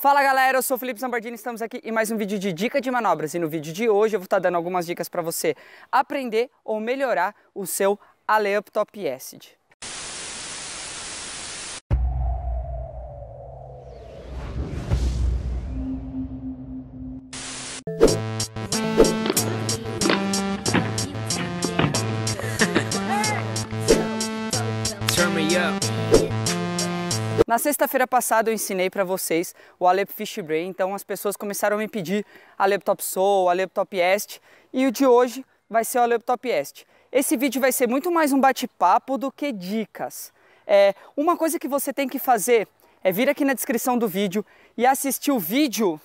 Fala galera, eu sou o Felipe Zambardini, estamos aqui em mais um vídeo de dica de manobras e no vídeo de hoje eu vou estar dando algumas dicas para você aprender ou melhorar o seu alley Top Acid. Turn me up. Na sexta-feira passada eu ensinei para vocês o Alep Fish Brain, então as pessoas começaram a me pedir Alep Top Soul, Alep Top Est e o de hoje vai ser o Alep Top Est. Esse vídeo vai ser muito mais um bate-papo do que dicas. É, uma coisa que você tem que fazer é vir aqui na descrição do vídeo e assistir o vídeo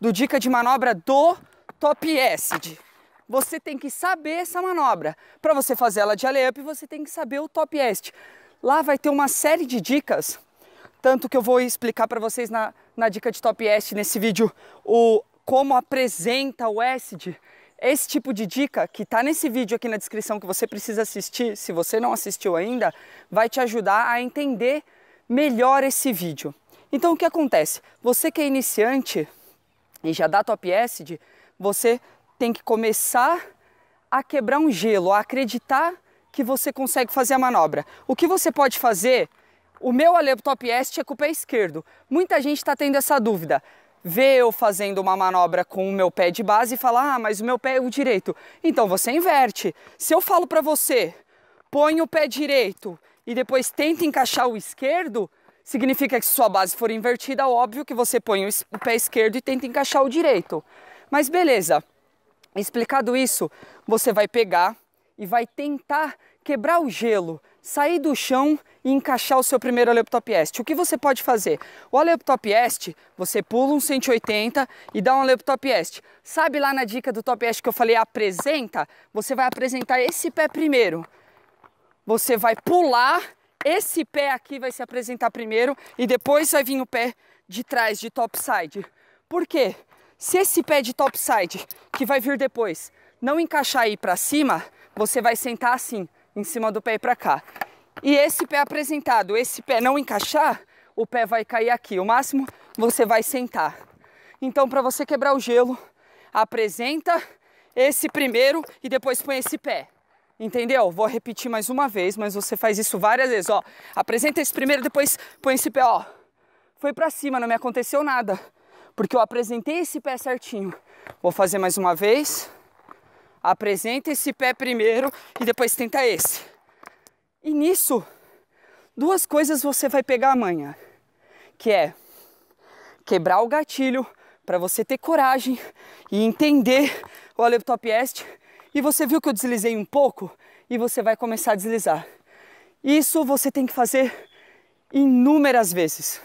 do Dica de Manobra do Top Acid. Você tem que saber essa manobra. Para você fazer ela de Alep você tem que saber o Top Est. Lá vai ter uma série de dicas tanto que eu vou explicar para vocês na, na dica de Top S nesse vídeo o como apresenta o ESD. Esse tipo de dica que está nesse vídeo aqui na descrição que você precisa assistir, se você não assistiu ainda, vai te ajudar a entender melhor esse vídeo. Então o que acontece? Você que é iniciante e já dá top acid, você tem que começar a quebrar um gelo, a acreditar que você consegue fazer a manobra. O que você pode fazer o meu Aleptop Est é com o pé esquerdo. Muita gente está tendo essa dúvida. Vê eu fazendo uma manobra com o meu pé de base e fala, ah, mas o meu pé é o direito. Então você inverte. Se eu falo para você, põe o pé direito e depois tenta encaixar o esquerdo, significa que se sua base for invertida, óbvio que você põe o pé esquerdo e tenta encaixar o direito. Mas beleza, explicado isso, você vai pegar e vai tentar quebrar o gelo sair do chão e encaixar o seu primeiro laptop Est. O que você pode fazer? O laptop Est, você pula um 180 e dá um laptop Est. Sabe lá na dica do Top Est que eu falei apresenta? Você vai apresentar esse pé primeiro. Você vai pular, esse pé aqui vai se apresentar primeiro e depois vai vir o pé de trás, de topside. Por quê? Se esse pé de topside, que vai vir depois, não encaixar aí para cima, você vai sentar assim em cima do pé e para cá. E esse pé apresentado, esse pé não encaixar, o pé vai cair aqui. O máximo você vai sentar. Então, para você quebrar o gelo, apresenta esse primeiro e depois põe esse pé. Entendeu? Vou repetir mais uma vez, mas você faz isso várias vezes, ó. Apresenta esse primeiro, depois põe esse pé, ó. Foi para cima, não me aconteceu nada, porque eu apresentei esse pé certinho. Vou fazer mais uma vez. Apresenta esse pé primeiro e depois tenta esse. E nisso, duas coisas você vai pegar amanhã, que é quebrar o gatilho para você ter coragem e entender o Aleptop Est. E você viu que eu deslizei um pouco e você vai começar a deslizar. Isso você tem que fazer inúmeras vezes.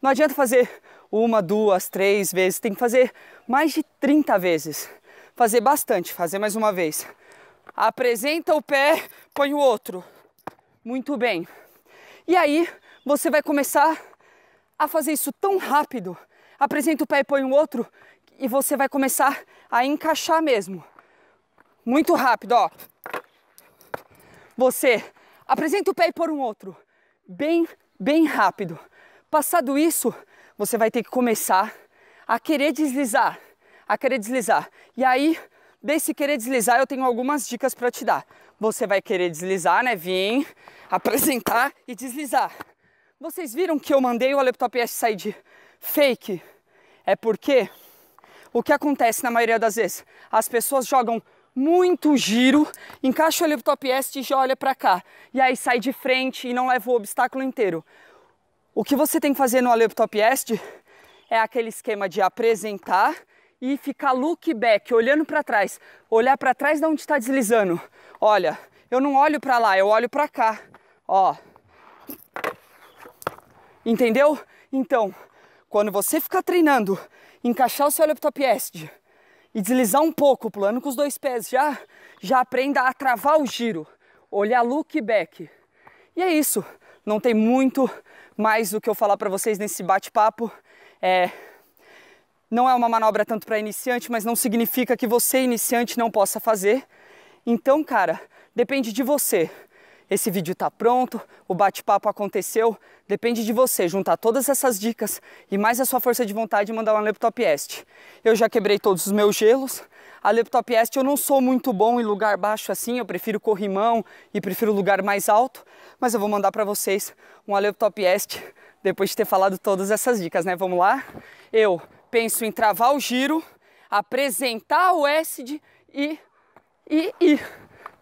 Não adianta fazer uma, duas, três vezes, tem que fazer mais de 30 vezes fazer bastante, fazer mais uma vez. Apresenta o pé, põe o outro. Muito bem. E aí você vai começar a fazer isso tão rápido. Apresenta o pé e põe o outro e você vai começar a encaixar mesmo. Muito rápido, ó. Você apresenta o pé e põe o outro. Bem, bem rápido. Passado isso, você vai ter que começar a querer deslizar a querer deslizar. E aí, desse querer deslizar, eu tenho algumas dicas para te dar. Você vai querer deslizar, né? Vim, apresentar e deslizar. Vocês viram que eu mandei o laptop S sair de fake? É porque o que acontece na maioria das vezes? As pessoas jogam muito giro, encaixa o laptop S e já olha para cá. E aí sai de frente e não leva o obstáculo inteiro. O que você tem que fazer no laptop S é aquele esquema de apresentar e ficar look back, olhando para trás, olhar para trás de onde está deslizando. Olha, eu não olho para lá, eu olho para cá. Ó. Entendeu? Então, quando você ficar treinando, encaixar o seu leptopieste e deslizar um pouco, pulando com os dois pés, já já aprenda a travar o giro, olhar look back. E é isso. Não tem muito mais do que eu falar para vocês nesse bate-papo. É, não é uma manobra tanto para iniciante, mas não significa que você, iniciante, não possa fazer. Então, cara, depende de você. Esse vídeo está pronto, o bate-papo aconteceu, depende de você juntar todas essas dicas e mais a sua força de vontade e mandar uma laptop est. Eu já quebrei todos os meus gelos. A laptop est eu não sou muito bom em lugar baixo assim, eu prefiro corrimão e prefiro lugar mais alto, mas eu vou mandar para vocês uma laptop est depois de ter falado todas essas dicas, né? Vamos lá? Eu penso em travar o giro, apresentar o SD e e ir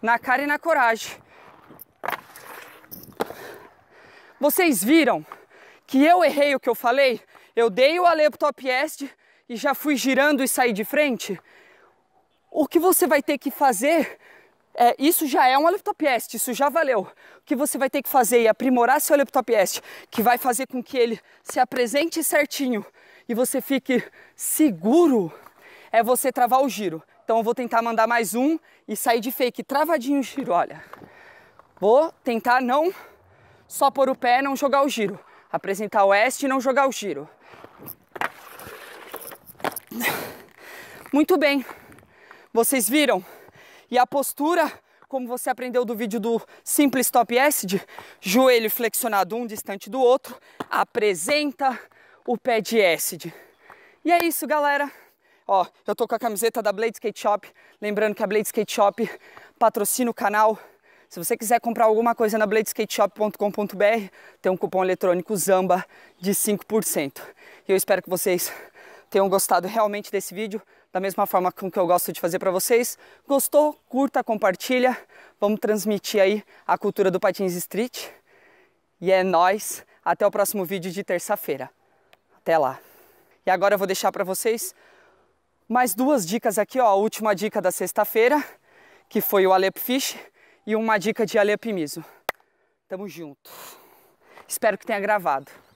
na cara e na coragem. Vocês viram que eu errei o que eu falei? Eu dei o Ale top e já fui girando e saí de frente? O que você vai ter que fazer é, isso já é um leptopest, isso já valeu. O que você vai ter que fazer é aprimorar seu leptopest, que vai fazer com que ele se apresente certinho e você fique seguro, é você travar o giro. Então eu vou tentar mandar mais um e sair de fake, travadinho o giro, olha. Vou tentar não só pôr o pé, não jogar o giro. Apresentar o oeste e não jogar o giro. Muito bem. Vocês viram? E a postura, como você aprendeu do vídeo do Simples Top Acid, joelho flexionado um distante do outro, apresenta, o pé de acid. E é isso, galera. Ó, eu tô com a camiseta da Blade Skate Shop. Lembrando que a Blade Skate Shop patrocina o canal. Se você quiser comprar alguma coisa na bladeskateshop.com.br, tem um cupom eletrônico ZAMBA de 5%. E eu espero que vocês tenham gostado realmente desse vídeo, da mesma forma com que eu gosto de fazer para vocês. Gostou? Curta, compartilha. Vamos transmitir aí a cultura do Patins Street. E é nós. Até o próximo vídeo de terça-feira até lá. E agora eu vou deixar para vocês mais duas dicas aqui, ó, a última dica da sexta-feira, que foi o Alep Fish, e uma dica de Alep Miso. Tamo junto. Espero que tenha gravado.